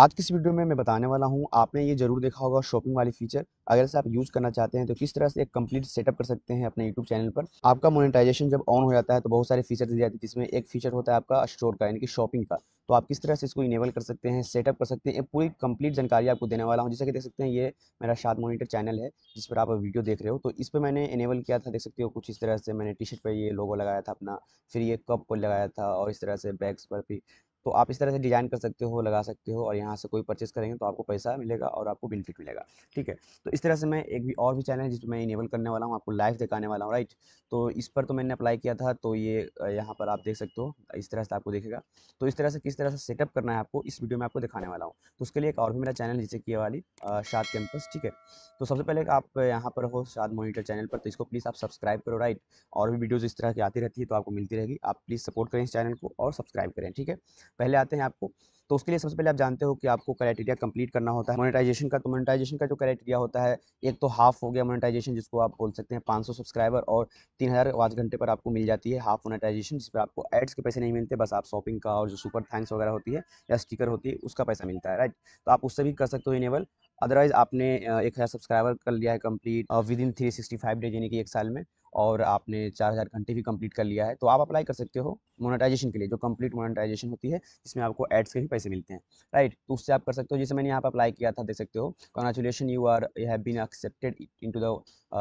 आज किस वीडियो में मैं बताने वाला हूं आपने ये जरूर देखा होगा शॉपिंग वाली फीचर अगर आप यूज़ करना चाहते हैं तो किस तरह से एक कंप्लीट सेटअप कर सकते हैं अपने यूट्यूब चैनल पर आपका मोनेटाइजेशन जब ऑन हो जाता है तो बहुत सारे फीचर दी जाती है जिसमें एक फीचर होता है आपका स्टोर का यानी कि शॉपिंग का तो आप किस तरह से इसको इनेबल कर सकते हैं सेटअप कर सकते हैं पूरी कंप्लीट जानकारी आपको देने वाला हूँ जैसे कि देख सकते हैं ये मेरा शाद मोनीटर चैनल है जिस पर आप वीडियो देख रहे हो तो इस पर मैंने इनेबल किया था देख सकते हो कुछ इस तरह से मैंने टी शर्ट पर ये लोगो लगाया था अपना फिर ये कप को लगाया था और इस तरह से बैग्स पर भी तो आप इस तरह से डिज़ाइन कर सकते हो लगा सकते हो और यहाँ से कोई परचेस करेंगे तो आपको पैसा मिलेगा और आपको बेनिफिट मिलेगा ठीक है तो इस तरह से मैं एक भी और भी चैनल है जिसमें मैं इनेबल करने वाला हूँ आपको लाइव दिखाने वाला हूँ राइट तो इस पर तो मैंने अप्लाई किया था तो ये यहाँ पर आप देख सकते हो इस तरह से आपको देखेगा तो इस तरह से किस तरह से सेटअप करना है आपको इस वीडियो में आपको दिखाने वाला हूँ तो उसके लिए एक और भी मेरा चैनल जिसे किया वाली शाद कैंपस ठीक है तो सबसे पहले आप यहाँ पर हो शाद मोनिटर चैनल पर तो इसको प्लीज़ आप सब्सक्राइब करो राइट और भी वीडियोज़ इस तरह की आती रहती है तो आपको मिलती रहेगी आप प्लीज़ सपोर्ट करें इस चैनल को और सब्सक्राइब करें ठीक है पहले आते हैं आपको तो उसके लिए सबसे पहले आप जानते हो कि आपको क्राइटेरिया कंप्लीट करना होता है मोनेटाइजेशन का तो मोनेटाइजेशन का जो क्राइटेरिया होता है एक तो हाफ हो गया मोनेटाइजेशन जिसको आप बोल सकते हैं 500 सब्सक्राइबर और 3000 हज़ार आवाज घंटे पर आपको मिल जाती है हाफ मोनेटाइजेशन जिस पर आपको एड्स के पैसे नहीं मिलते बस आप शॉपिंग का और जो सुपर थैंक्स वगैरह होती है या स्टिकर होती है उसका पैसा मिलता है राइट तो आप उससे भी कर सकते हो इनेबल अदरवाइज़ आपने एक हज़ार सब्सक्राइबर कर लिया है complete within three sixty five days यानी कि एक साल में और आपने चार हज़ार घंटे भी कंप्लीट कर लिया है तो आप अप्लाई कर सकते हो मोनेटाइजेशन के लिए जो कंप्लीट मोनेटाइजेशन होती है जिसमें आपको एड्स के भी पैसे मिलते हैं राइट तो उससे आप कर सकते हो जैसे मैंने यहाँ पर अप्लाई किया था देख सकते हो congratulation you are you have been accepted into the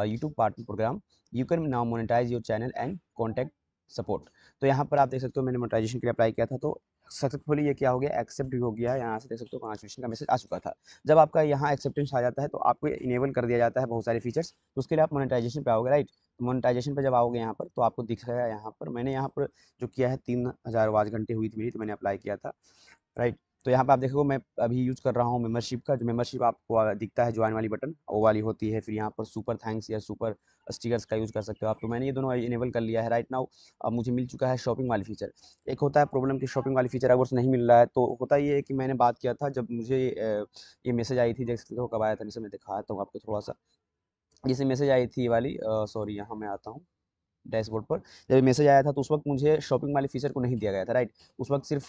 YouTube partner program you can now monetize your channel and contact support तो यहाँ पर आप देख सकते हो मैंने मोनिटाइजेशन के लिए अप्लाई किया था तो सक्सेसफुली ये क्या हो गया एक्सेप्ट भी हो गया यहाँ से देख सकते हो कॉन्ग्रेचुलेशन का मैसेज आ चुका था जब आपका यहाँ एक्सेप्टेंस आ जाता है तो आपको इनेबल कर दिया जाता है बहुत सारे फीचर्स तो उसके लिए आप मोनिटाइजेशन पे आओगे राइट मोनिटाइजेशन पे जब आओगे यहाँ पर तो आपको दिखाया यहाँ पर मैंने यहाँ पर जो किया है तीन हज़ार वाज घंटे हुई थी मेरी तो मैंने अप्लाई किया था राइट तो यहाँ पे आप देखोगे मैं अभी यूज़ कर रहा हूँ मेम्बरशिप का जो मेम्बरशिप आपको दिखता है ज्वाइन वाली बटन वो वाली होती है फिर यहाँ पर सुपर थैंक्स या सुपर स्टिकर्स का यूज़ कर सकते हो आप तो मैंने ये दोनों इनेबल कर लिया है राइट नाउ अब मुझे मिल चुका है शॉपिंग वाली फीचर एक होता है प्रॉब्लम कि शॉपिंग वाली फीचर अगर नहीं मिल रहा है तो होता ये है कि मैंने बात किया था जब मुझे ये मैसेज आई थी जैसे कब आया था जैसे मैं दिखाया था तो आपको थोड़ा सा जैसे मैसेज आई थी वाली सॉरी यहाँ मैं आता हूँ डैशबोर्ड पर जब मैसेज आया था तो उस वक्त मुझे शॉपिंग वाले फीचर को नहीं दिया गया था राइट उस वक्त सिर्फ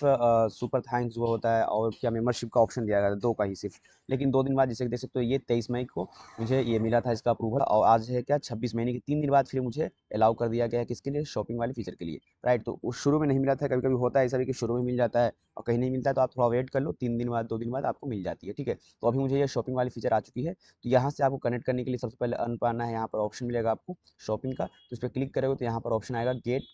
सुपर थैंक्स वो होता है और क्या मेंबरशिप का ऑप्शन दिया गया था दो का ही सिर्फ लेकिन दो दिन बाद जैसे देख सकते हो ये तेईस मई को मुझे ये मिला था इसका अप्रूवल और आज है क्या छब्बीस महीने के तीन दिन बाद फिर मुझे अलाउ कर दिया गया है किसके लिए शॉपिंग वाले फीचर के लिए राइट तो उस शुरू में नहीं मिला था कभी कभी होता है ऐसा भी कि शुरू में मिल जाता है और कहीं नहीं मिलता तो आप थोड़ा वेट कर लो तीन दिन बाद दो दिन बाद आपको मिल जाती है ठीक है तो अभी मुझे ये शॉपिंग वाली फीचर आ चुकी है तो यहाँ से आपको कनेक्ट करने के लिए सबसे पहले अन पाना है यहाँ पर ऑप्शन मिलेगा आपको शॉपिंग का तो इस पर क्लिक करें रहे तो यहाँ पर ऑप्शन आएगा गेट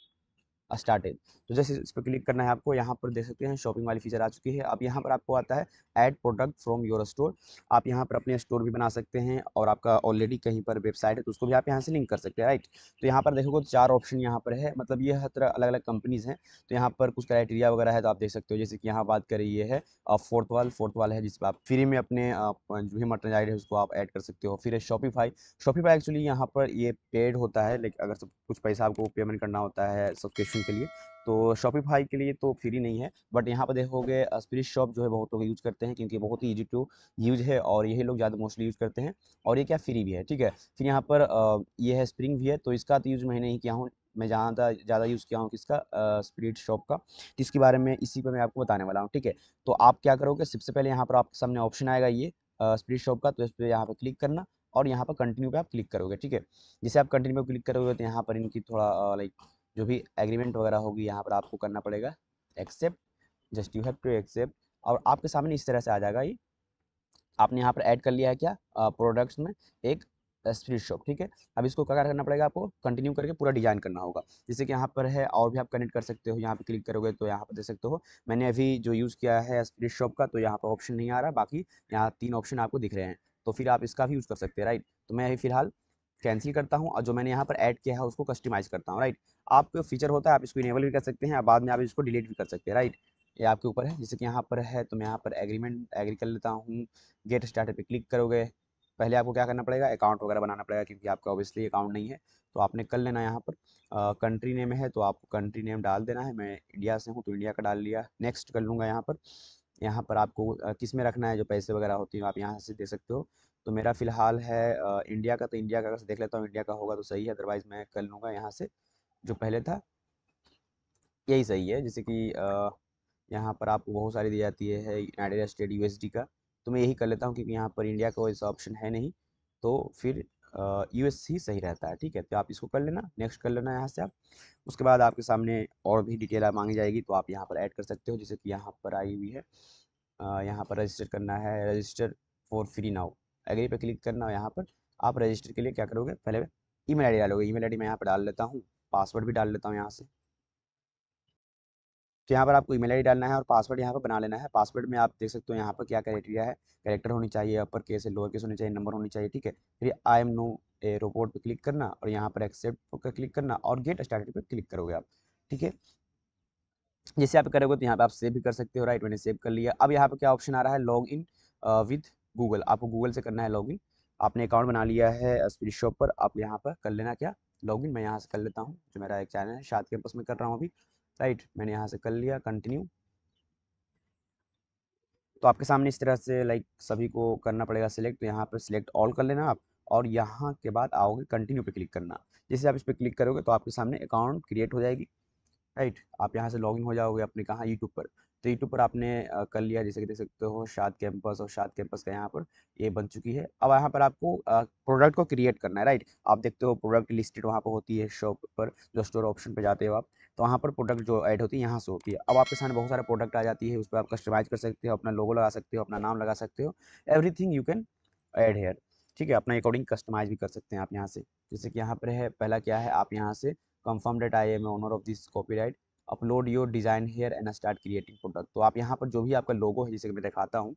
स्टार्टेड uh, तो जैसे इस पर क्लिक करना है आपको यहाँ पर देख सकते हैं शॉपिंग वाली फीचर आ चुकी है अब यहाँ पर आपको आता है add product from your store आप यहाँ पर अपने स्टोर भी बना सकते हैं और आपका ऑलरेडी कहीं पर वेबसाइट है तो उसको भी आप यहाँ से लिंक कर सकते हैं राइट तो यहाँ पर देखोगे चार ऑप्शन यहाँ पर है मतलब ये हर तरह अलग अलग कंपनीज़ हैं तो यहाँ पर कुछ क्राइटेरिया वगैरह है तो आप देख सकते हो जैसे कि यहाँ बात करें ये है फोर्थ वाल फोर्थ वाल है जिस पर आप फ्री में अपने uh, जो भी मटन आइड है उसको आप ऐड कर सकते हो फिर है शॉपिफाई शॉपिफाई एक्चुअली यहाँ पर ये पेड होता है लेकिन अगर सब कुछ पैसा आपको पेमेंट करना होता है सब्सक्रिप्शन ऑनलाइन के लिए तो शॉपिफाई के लिए तो फ्री नहीं है बट यहाँ पर देखोगे स्पिरिट शॉप जो है बहुत लोग यूज़ करते हैं क्योंकि बहुत ही ईजी टू यूज है और यही लोग ज़्यादा मोस्टली यूज़ करते हैं और ये क्या फ्री भी है ठीक है फिर यहाँ पर ये है स्प्रिंग भी है तो इसका तो यूज़ मैंने नहीं किया हूँ मैं ज़्यादा ज़्यादा यूज़ किया हूँ किसका स्प्रिट शॉप का इसके बारे में इसी पर मैं आपको बताने वाला हूँ ठीक है तो आप क्या करोगे सबसे पहले यहाँ पर आपके सामने ऑप्शन आएगा ये स्प्रिट शॉप का तो इस पर यहाँ पर क्लिक करना और यहाँ पर कंटिन्यू पे आप क्लिक करोगे ठीक है जैसे आप कंटिन्यू पे क्लिक करोगे तो यहाँ पर इनकी थोड़ा लाइक जो भी एग्रीमेंट वगैरह होगी यहाँ पर आपको करना पड़ेगा accept just you have to accept और आपके सामने इस तरह से आ जाएगा ये आपने यहाँ पर ऐड कर लिया है क्या प्रोडक्ट्स में एक स्प्रीड शॉप ठीक है अब इसको क्या करना पड़ेगा आपको कंटिन्यू करके पूरा डिजाइन करना होगा जैसे कि यहाँ पर है और भी आप कनेक्ट कर सकते हो यहाँ पे क्लिक करोगे तो यहाँ पर देख सकते हो मैंने अभी जो यूज़ किया है स्प्रीड शॉप का तो यहाँ पर ऑप्शन नहीं आ रहा बाकी यहाँ तीन ऑप्शन आपको दिख रहे हैं तो फिर आप इसका भी यूज़ कर सकते हैं राइट तो मैं अभी फिलहाल कैंसिल करता हूँ और जो मैंने यहाँ पर ऐड किया है उसको कस्टमाइज़ करता हूँ राइट आपको फीचर होता है आप इसको इनेबल भी कर सकते हैं बाद में आप इसको डिलीट भी कर सकते हैं राइट ये आपके ऊपर है जैसे कि यहाँ पर है तो मैं यहाँ पर एग्रीमेंट एग्री कर लेता हूँ गेट स्टार्ट पे क्लिक करोगे पहले आपको क्या करना पड़ेगा अकाउंट वगैरह बनाना पड़ेगा क्योंकि आपका ऑब्वियसली अकाउंट नहीं है तो आपने कर लेना यहाँ पर कंट्री नेम है तो आपको कंट्री नेम डाल देना है मैं इंडिया से हूँ तो इंडिया का डाल लिया नेक्स्ट कर लूँगा यहाँ पर यहाँ पर आपको किस में रखना है जो पैसे वगैरह होती हैं आप यहाँ से दे सकते हो तो मेरा फ़िलहाल है इंडिया का तो इंडिया का अगर देख लेता हूँ इंडिया का होगा तो सही है अदरवाइज़ मैं कर लूँगा यहाँ से जो पहले था यही सही है जैसे कि यहाँ पर आपको बहुत सारी दी जाती है यूनाइटेड स्टेट यूएसडी का तो मैं यही कर लेता हूँ क्योंकि यहाँ पर इंडिया का ऐसा ऑप्शन है नहीं तो फिर यू एस ही सही रहता है ठीक है तो आप इसको कर लेना नेक्स्ट कर लेना यहाँ से आप उसके बाद आपके सामने और भी डिटेल मांगी जाएगी तो आप यहाँ पर ऐड कर सकते हो जैसे कि यहाँ पर आई हुई है यहाँ पर रजिस्टर करना है register for free now agree पर क्लिक करना है यहाँ पर आप रजिस्टर के लिए क्या करोगे पहले आई डी डालोगे आई डी मैं यहाँ पर डाल लेता हूँ पासवर्ड भी डाल लेता हूँ यहाँ से तो यहाँ पर आपको ईमेल आई डालना है और पासवर्ड यहाँ पर बना लेना है पासवर्ड में आप देख सकते हो यहाँ पर क्या क्राइटेरिया है करेक्टर होनी चाहिए अपर केस है लोअर केस होनी चाहिए नंबर होनी चाहिए ठीक है फिर I am no a robot पर क्लिक करना और यहाँ पर एक्सेप्ट पर क्लिक करना और गेट स्टार्टेड पर क्लिक करोगे आप ठीक है जैसे आप करोगे तो यहाँ पर आप सेव भी कर सकते हो राइट मैंने सेव कर लिया अब यहाँ पर क्या ऑप्शन आ रहा है लॉग इन विद गूगल आपको गूगल से करना है लॉग इन आपने अकाउंट बना लिया है स्पीड uh, शॉप पर आप यहाँ पर कर लेना क्या लॉगिन मैं यहाँ से कर लेता हूँ जो मेरा एक चैनल है शाद कैंपस में कर रहा हूँ अभी राइट मैंने यहाँ से कर लिया कंटिन्यू तो आपके सामने इस तरह से लाइक सभी को करना पड़ेगा सिलेक्ट तो यहाँ पर सिलेक्ट ऑल कर लेना आप और यहाँ के बाद आओगे कंटिन्यू पे क्लिक करना जैसे आप इस पर क्लिक करोगे तो आपके सामने अकाउंट क्रिएट हो जाएगी राइट आप यहाँ से लॉगिन हो जाओगे अपने कहाँ यूट्यूब पर तो यूट्यूब पर आपने कर लिया जैसे कि देख सकते हो शाद कैंपस और शाद कैंपस का यहाँ पर ये बन चुकी है अब यहाँ पर आपको प्रोडक्ट को क्रिएट करना है राइट आप देखते हो प्रोडक्ट लिस्टेड वहाँ पर होती है शॉप पर जो स्टोर ऑप्शन पर जाते हो आप तो वहाँ पर प्रोडक्ट जो ऐड होती है यहाँ से होती है अब आपके सामने बहुत सारे प्रोडक्ट आ जाती है उस पर आप कस्टमाइज कर सकते हो अपना लोगो लगा सकते हो अपना नाम लगा सकते हो everything you can add here ठीक है अपना अकॉर्डिंग कस्टमाइज भी कर सकते हैं आप यहाँ से जैसे कि यहाँ पर है पहला क्या है आप यहाँ से confirm that I am owner of this copyright upload your design here and start creating product तो आप यहाँ पर जो भी आपका लोगो है जैसे मैं दिखाता हूँ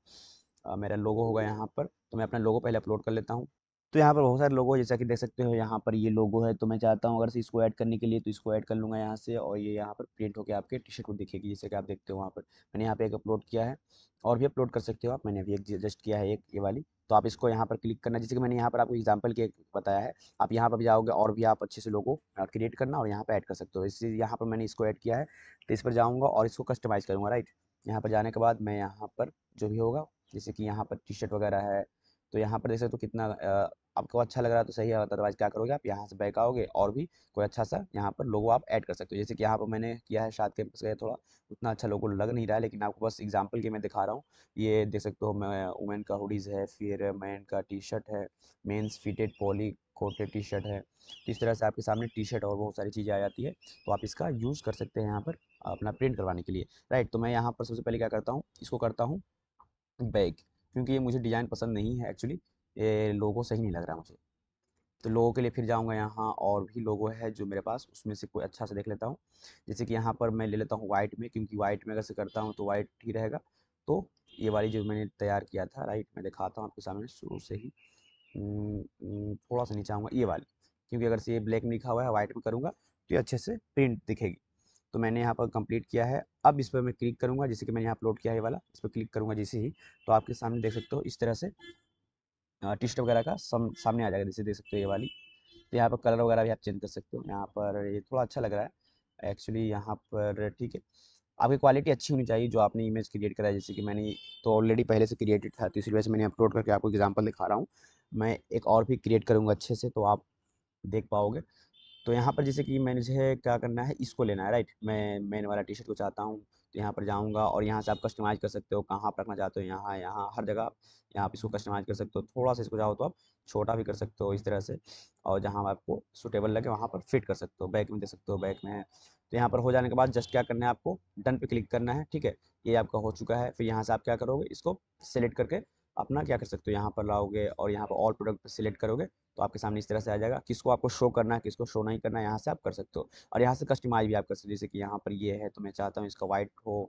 मेरा लोगो होगा यहाँ पर तो मैं अपना लोगो पहले अपलोड कर लेता हूँ तो यहाँ पर बहुत सारे लोगो है जैसा कि देख सकते हो यहाँ पर ये लोगो है तो मैं चाहता हूँ अगर से इसको ऐड करने के लिए तो इसको ऐड कर लूँगा यहाँ से और ये यहाँ पर प्रिंट होकर आपके टी शर्ट को दिखेगी जैसे कि आप देखते हो वहाँ पर मैंने यहाँ पे एक अपलोड किया है और भी अपलोड कर सकते हो आप मैंने अभी एक किया है एक ये वाली तो आप इसको यहाँ पर क्लिक करना जैसे कि मैंने यहाँ पर आपको एग्जाम्पल के बताया है आप यहाँ पर जाओगे और भी आप अच्छे से लोगो क्रिएट करना और यहाँ पर ऐड कर सकते हो इसलिए यहाँ पर मैंने इसको ऐड किया है तो इस पर जाऊँगा और इसको कस्टमाइज़ करूँगा राइट यहाँ पर जाने के बाद मैं यहाँ पर जो भी होगा जैसे कि यहाँ पर टी शर्ट वगैरह है तो यहाँ पर देख सकते हो तो कितना आपको अच्छा लग रहा है तो सही है अदरवाइज मतलब क्या करोगे आप यहाँ से बैक आओगे और भी कोई अच्छा सा यहाँ पर लोगो आप ऐड कर सकते हो जैसे कि यहाँ पर मैंने किया है शायद कैंपस का थोड़ा उतना अच्छा लोगो लग नहीं रहा है लेकिन आपको बस एग्जाम्पल के मैं दिखा रहा हूँ ये देख सकते हो मैं वुमेन का हुडीज़ है फिर मैन का टी शर्ट है men's fitted poly coated T shirt है इस तरह से आपके सामने टी शर्ट और बहुत सारी चीज़ें आ जाती है तो आप इसका यूज़ कर सकते हैं यहाँ पर अपना प्रिंट करवाने के लिए राइट तो मैं यहाँ पर सबसे पहले क्या करता हूँ इसको करता हूँ बैग क्योंकि ये मुझे डिज़ाइन पसंद नहीं है एक्चुअली ये लोगों सही नहीं लग रहा मुझे तो लोगों के लिए फिर जाऊँगा यहाँ और भी लोगो है जो मेरे पास उसमें से कोई अच्छा से देख लेता हूँ जैसे कि यहाँ पर मैं ले लेता हूँ वाइट में क्योंकि वाइट में अगर से करता हूँ तो वाइट ही रहेगा तो ये वाली जो मैंने तैयार किया था राइट मैं दिखाता हूँ आपके सामने शुरू से ही थोड़ा सा नीचे आऊँगा ये वाली क्योंकि अगर से ये ब्लैक में लिखा हुआ है वाइट में करूँगा तो ये अच्छे से प्रिंट दिखेगी तो मैंने यहाँ पर कंप्लीट किया है अब इस पर मैं क्लिक करूँगा जैसे कि मैंने यहाँ अपलोड किया है वाला इस पर क्लिक करूँगा जैसे ही तो आपके सामने देख सकते हो इस तरह से टिस्ट वगैरह का सम, सामने आ जाएगा जैसे देख सकते हो ये वाली तो यहाँ पर कलर वगैरह भी आप चेंज कर सकते हो यहाँ पर ये थोड़ा अच्छा लग रहा है एक्चुअली यहाँ पर ठीक है आपकी क्वालिटी अच्छी होनी चाहिए जो आपने इमेज क्रिएट करा है जैसे कि मैंने तो ऑलरेडी पहले से क्रिएटेड था तो इसी वजह से मैंने अपलोड करके आपको एग्जाम्पल दिखा रहा हूँ मैं एक और भी क्रिएट करूँगा अच्छे से तो आप देख पाओगे तो यहाँ पर जैसे कि मैंने जो है क्या करना है इसको लेना है राइट मैं मैन वाला टी शर्ट को चाहता हूँ तो यहाँ पर जाऊँगा और यहाँ से आप कस्टमाइज़ कर सकते हो कहाँ पर रखना चाहते हो यहाँ यहाँ हर जगह आप यहाँ आप इसको कस्टमाइज़ कर सकते हो थोड़ा सा इसको जाओ तो आप छोटा भी कर सकते हो इस तरह से और जहाँ आपको सुटेबल लगे वहाँ पर फिट कर सकते हो बैक में दे सकते हो बैक में तो यहाँ पर हो जाने के बाद जस्ट क्या करना है आपको डन पे क्लिक करना है ठीक है ये आपका हो चुका है फिर यहाँ से आप क्या करोगे इसको सेलेक्ट करके अपना क्या कर सकते हो यहाँ पर लाओगे और यहाँ पर ऑल प्रोडक्ट सेलेक्ट करोगे तो आपके सामने इस तरह से आ जाएगा किसको आपको शो करना है किसको शो नहीं करना है यहाँ से आप कर सकते हो और यहाँ से कस्टमाइज भी आप कर सकते हो जैसे कि यहाँ पर ये है तो मैं चाहता हूँ इसका वाइट हो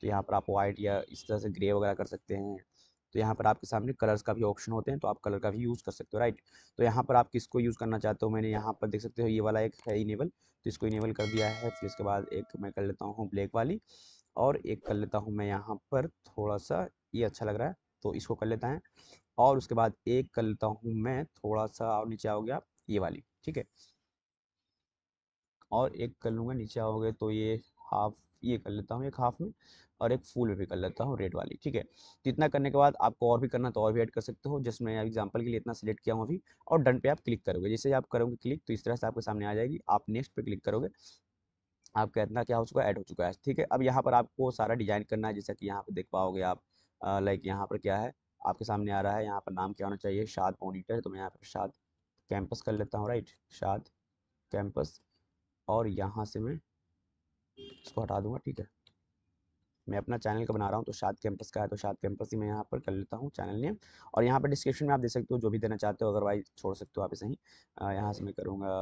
तो यहाँ पर आप वाइट या इस तरह से ग्रे वगैरह कर सकते हैं तो यहाँ पर आपके सामने कलर्स का भी ऑप्शन होते हैं तो आप कलर का भी यूज़ कर सकते हो राइट तो यहाँ पर आप किसको यूज़ करना चाहते हो मैंने यहाँ पर देख सकते हो ये वाला एक है इनेबल तो इसको इनेबल कर दिया है फिर इसके बाद एक मैं कर लेता हूँ ब्लैक वाली और एक कर लेता हूँ मैं यहाँ पर थोड़ा सा ये अच्छा लग रहा है तो इसको कर लेता है और उसके बाद एक कर लेता हूँ मैं थोड़ा सा और नीचे आओगे आप ये वाली ठीक है और एक कर लूँगा नीचे आओगे तो ये हाफ ये कर लेता हूँ एक हाफ में और एक फुल में भी कर लेता हूँ रेड वाली ठीक है तो इतना करने के बाद आपको और भी करना तो और भी ऐड कर सकते हो जिसमें मैं एग्जांपल के लिए इतना सिलेक्ट किया हूँ अभी और डन पे आप क्लिक करोगे जैसे आप करोगे क्लिक तो इस तरह से आपके सामने आ जाएगी आप नेक्स्ट पे क्लिक करोगे आपका इतना क्या हो चुका है ऐड हो चुका है ठीक है अब यहाँ पर आपको सारा डिजाइन करना है जैसा कि यहाँ पर देख पाओगे आप लाइक यहाँ पर क्या है आपके सामने आ रहा है यहाँ पर नाम क्या होना चाहिए शाद ऑडिटर तो मैं यहाँ पर शाद कैंपस कर लेता हूँ राइट शाद कैंपस और यहाँ से मैं इसको हटा दूंगा ठीक है मैं अपना चैनल का बना रहा हूँ तो शाद कैंपस का है तो शाद कैंपस ही मैं यहाँ पर कर लेता हूँ चैनल नेम और यहाँ पर डिस्क्रिप्शन में आप दे सकते हो जो भी देना चाहते हो अदरवाइज छोड़ सकते हो आप इसे ही यहाँ से मैं करूँगा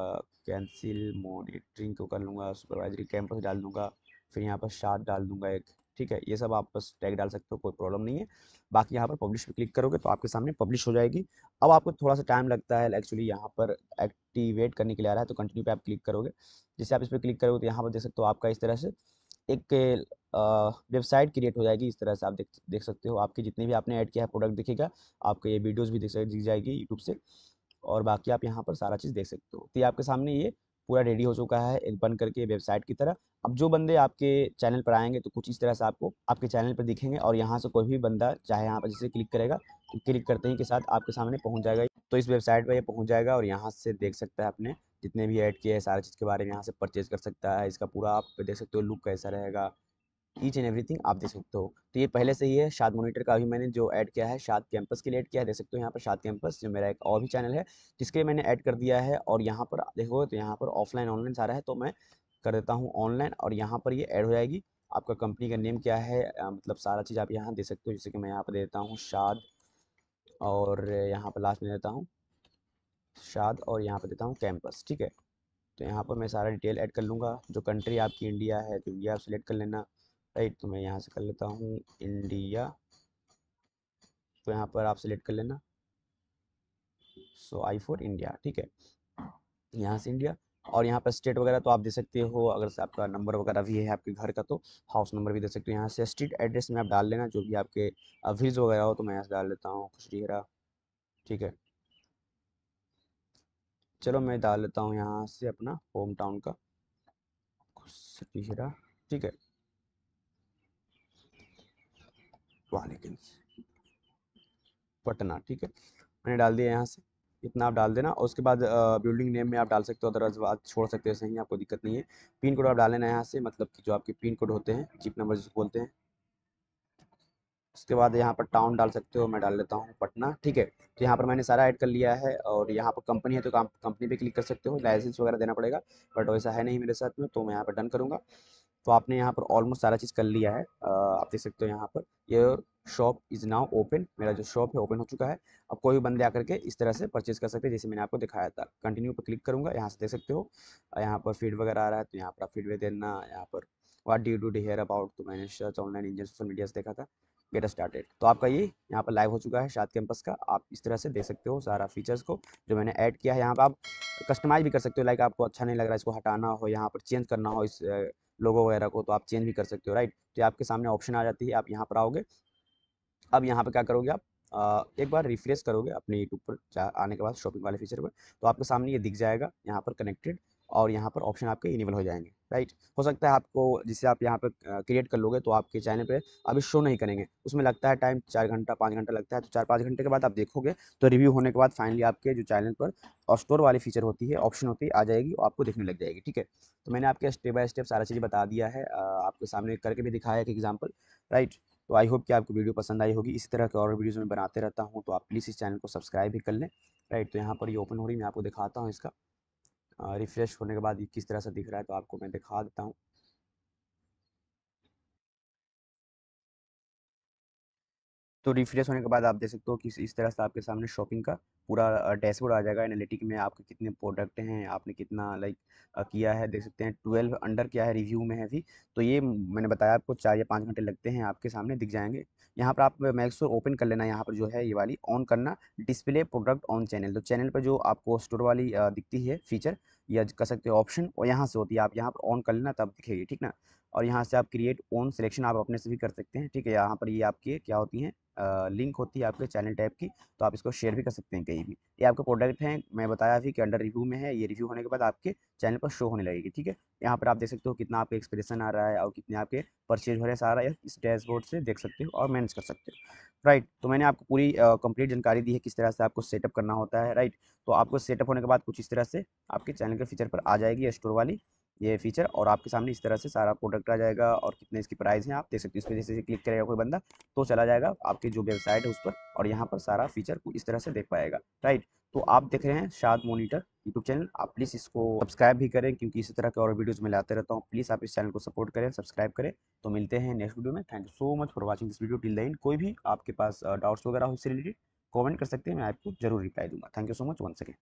कैंसिल मोनिटरिंग को कर लूँगा सुपरवाइजरी कैंपस डाल दूँगा फिर यहाँ पर शाद डाल दूँगा एक ठीक है ये सब आप बस टैग डाल सकते हो कोई प्रॉब्लम नहीं है बाकी यहाँ पर पब्लिश पे क्लिक करोगे तो आपके सामने पब्लिश हो जाएगी अब आपको थोड़ा सा टाइम लगता है एक्चुअली यहाँ पर एक्टिवेट करने के लिए आ रहा है तो कंटिन्यू पे आप क्लिक करोगे जैसे आप इस पर क्लिक करोगे तो यहाँ पर देख सकते हो आपका इस तरह से एक वेबसाइट क्रिएट हो जाएगी इस तरह से आप देख देख सकते हो आपके जितने भी आपने ऐड किया है प्रोडक्ट दिखेगा आपके ये वीडियोज़ भी देख दिख जाएगी यूट्यूब से और बाकी आप यहाँ पर सारा चीज़ देख सकते हो तो ये आपके सामने ये पूरा रेडी हो चुका है एक बन करके वेबसाइट की तरह अब जो बंदे आपके चैनल पर आएंगे तो कुछ इस तरह से आपको आपके चैनल पर दिखेंगे और यहाँ से कोई भी बंदा चाहे यहाँ पर जैसे क्लिक करेगा तो क्लिक करते ही के साथ आपके सामने पहुँच जाएगा तो इस वेबसाइट पर यह पहुँच जाएगा और यहाँ से देख सकता है अपने जितने भी ऐड किए हैं सारे चीज़ के बारे में यहाँ से परचेज़ कर सकता है इसका पूरा आप देख सकते हो लुक कैसा रहेगा ईच एंड एवरीथिंग आप देख सकते हो तो ये पहले से ही है शाद मोनीटर का अभी मैंने जो ऐड किया है शाद कैंपस के लिए ऐड किया है देख सकते हो यहाँ पर शाद कैंपस जो मेरा एक और भी चैनल है जिसके लिए मैंने ऐड कर दिया है और यहाँ पर देखोगे तो यहाँ पर ऑफलाइन ऑनलाइन सारा है तो मैं कर देता हूँ ऑनलाइन और यहाँ पर ये ऐड हो जाएगी आपका कंपनी का नेम क्या है मतलब सारा चीज़ आप यहाँ दे सकते हो जैसे कि मैं यहाँ पर दे देता हूँ शाद और यहाँ पर लास्ट में देता हूँ शाद और यहाँ पर देता हूँ कैंपस ठीक है तो यहाँ पर मैं सारा डिटेल ऐड कर लूँगा जो कंट्री आपकी इंडिया है तो इंडिया आप सिलेक्ट कर लेना राइट तो मैं यहाँ से कर लेता हूँ इंडिया तो यहाँ पर आप सिलेक्ट कर लेना सो आई फोर इंडिया ठीक है यहाँ से इंडिया और यहाँ पर स्टेट वगैरह तो आप दे सकते हो अगर आपका नंबर वगैरह भी है आपके घर का तो हाउस नंबर भी दे सकते हो यहाँ से स्ट्रीट एड्रेस में आप डाल लेना जो भी आपके व्हील्स वगैरह हो तो मैं यहाँ से डाल लेता हूँ खुशडेहरा ठीक है चलो मैं डाल लेता हूँ यहाँ से अपना होम टाउन का खुशडेहरा ठीक है लिए पटना ठीक है मैंने डाल दिया यहाँ से इतना आप डाल देना और उसके बाद बिल्डिंग नेम में आप डाल सकते हो अदरवाइज बात छोड़ सकते हो सही आपको दिक्कत नहीं है पिन कोड आप डाल लेना यहाँ से मतलब कि जो आपके पिन कोड होते हैं चिप नंबर जिसको बोलते हैं उसके बाद यहाँ पर टाउन डाल सकते हो मैं डाल लेता हूँ पटना ठीक है तो यहाँ पर मैंने सारा ऐड कर लिया है और यहाँ पर कंपनी है तो कंपनी पे क्लिक कर सकते हो लाइसेंस वगैरह देना पड़ेगा बट वैसा है नहीं मेरे साथ में तो मैं यहाँ पर डन करूँगा तो आपने यहाँ पर ऑलमोस्ट सारा चीज़ कर लिया है आप देख सकते हो यहाँ पर ये शॉप इज़ नाउ ओपन मेरा जो शॉप है ओपन हो चुका है अब कोई भी बंदे आकर के इस तरह से परचेज कर सकते हैं जैसे मैंने आपको दिखाया था कंटिन्यू पर क्लिक करूँगा यहाँ से देख सकते हो यहाँ पर फीड वगैरह आ रहा है तो यहाँ पर आप फीडबैक देना यहाँ पर what did do did hear about तो मैंने search online engine social media से देखा था गेट स्टार्टेड तो आपका ये यहाँ पर लाइव हो चुका है शाद कैंपस का आप इस तरह से देख सकते हो सारा फीचर्स को जो मैंने ऐड किया है यहाँ पर आप कस्टमाइज भी कर सकते हो लाइक आपको अच्छा नहीं लग रहा है इसको हटाना हो यहाँ पर चेंज करना हो इस लोगो वगैरह को तो आप चेंज भी कर सकते हो राइट तो आपके सामने ऑप्शन आ जाती है आप यहाँ पर आओगे अब यहाँ पर क्या करोगे आप एक बार रिफ्रेश करोगे अपने यूट्यूब पर आने के बाद शॉपिंग वाले फीचर पर तो आपके सामने ये दिख जाएगा यहाँ पर कनेक्टेड और यहाँ पर ऑप्शन आपके इनेबल हो जाएंगे राइट हो सकता है आपको जिसे आप यहाँ पर क्रिएट कर लोगे तो आपके चैनल पे अभी शो नहीं करेंगे उसमें लगता है टाइम चार घंटा पाँच घंटा लगता है तो चार पाँच घंटे के बाद आप देखोगे तो रिव्यू होने के बाद फाइनली आपके जो चैनल पर और स्टोर वाली फीचर होती है ऑप्शन होती है आ जाएगी और आपको देखने लग जाएगी ठीक है तो मैंने आपके स्टेप बाय स्टेप सारा चीज़ बता दिया है आपके सामने करके भी दिखाया है एक एग्जाम्पल राइट तो आई होप कि आपको वीडियो पसंद आई होगी इसी तरह के और वीडियोज़ में बनाते रहता हूँ तो आप प्लीज़ इस चैनल को सब्सक्राइब भी कर लें राइट तो यहाँ पर ये ओपन हो रही मैं आपको दिखाता हूँ इसका रिफ़्रेश होने के बाद किस तरह से दिख रहा है तो आपको मैं दिखा देता हूँ तो रिफ्रेश होने के बाद आप देख सकते हो कि इस तरह से आपके सामने शॉपिंग का पूरा डैशबोर्ड आ जाएगा एनालिटिक में आपके कितने प्रोडक्ट हैं आपने कितना लाइक किया है देख सकते हैं ट्वेल्व अंडर क्या है रिव्यू में है अभी तो ये मैंने बताया आपको चार या पाँच घंटे लगते हैं आपके सामने दिख जाएंगे यहाँ पर आप मैक्सोर ओपन कर लेना यहाँ पर जो है ये वाली ऑन करना डिस्प्ले प्रोडक्ट ऑन चैनल तो चैनल पर जो आपको स्टोर वाली दिखती है फीचर या कर सकते हो ऑप्शन और यहाँ से होती है आप यहाँ पर ऑन कर लेना तब दिखेगी ठीक ना और यहाँ से आप क्रिएट ओन सिलेक्शन आप अपने से भी कर सकते हैं ठीक है यहाँ पर ये आपके क्या होती है लिंक होती है आपके चैनल टाइप की तो आप इसको शेयर भी कर सकते हैं कहीं भी ये आपका प्रोडक्ट है मैं बताया भी कि अंडर रिव्यू में है ये रिव्यू होने के बाद आपके चैनल पर शो होने लगेगी ठीक है यहाँ पर आप देख सकते हो कितना आपके एक्सप्रेशन आ रहा है और कितने आपके परचेज हो रहे हैं सारा इस डैशबोर्ड से देख सकते हो और मैनेज कर सकते हो राइट तो मैंने आपको पूरी कंप्लीट जानकारी दी है किस तरह से आपको सेटअप करना होता है राइट तो आपको सेटअप होने के बाद कुछ इस तरह से आपके चैनल के फीचर पर आ जाएगी स्टोर वाली ये फीचर और आपके सामने इस तरह से सारा प्रोडक्ट आ जाएगा और कितने इसकी प्राइस हैं आप देख सकते हैं इस पर जैसे क्लिक करेगा कोई बंदा तो चला जाएगा आपकी जो वेबसाइट है उस पर और यहाँ पर सारा फीचर को इस तरह से देख पाएगा राइट तो आप देख रहे हैं शाद मोनीटर यूट्यूब चैनल आप प्लीज़ इसको सब्सक्राइब भी करें क्योंकि इसी तरह के और वीडियोज में लाते रहता हूँ प्लीज़ आप इस चैनल को सपोर्ट करें सब्सक्राइब करें तो मिलते हैं नेक्स्ट वीडियो में thank you so much for watching this video till the end कोई भी आपके पास डाउट्स वगैरह हो इससे रिलेटेड कमेंट कर सकते हैं मैं आपको जरूर रिप्लाई दूंगा thank you so much one second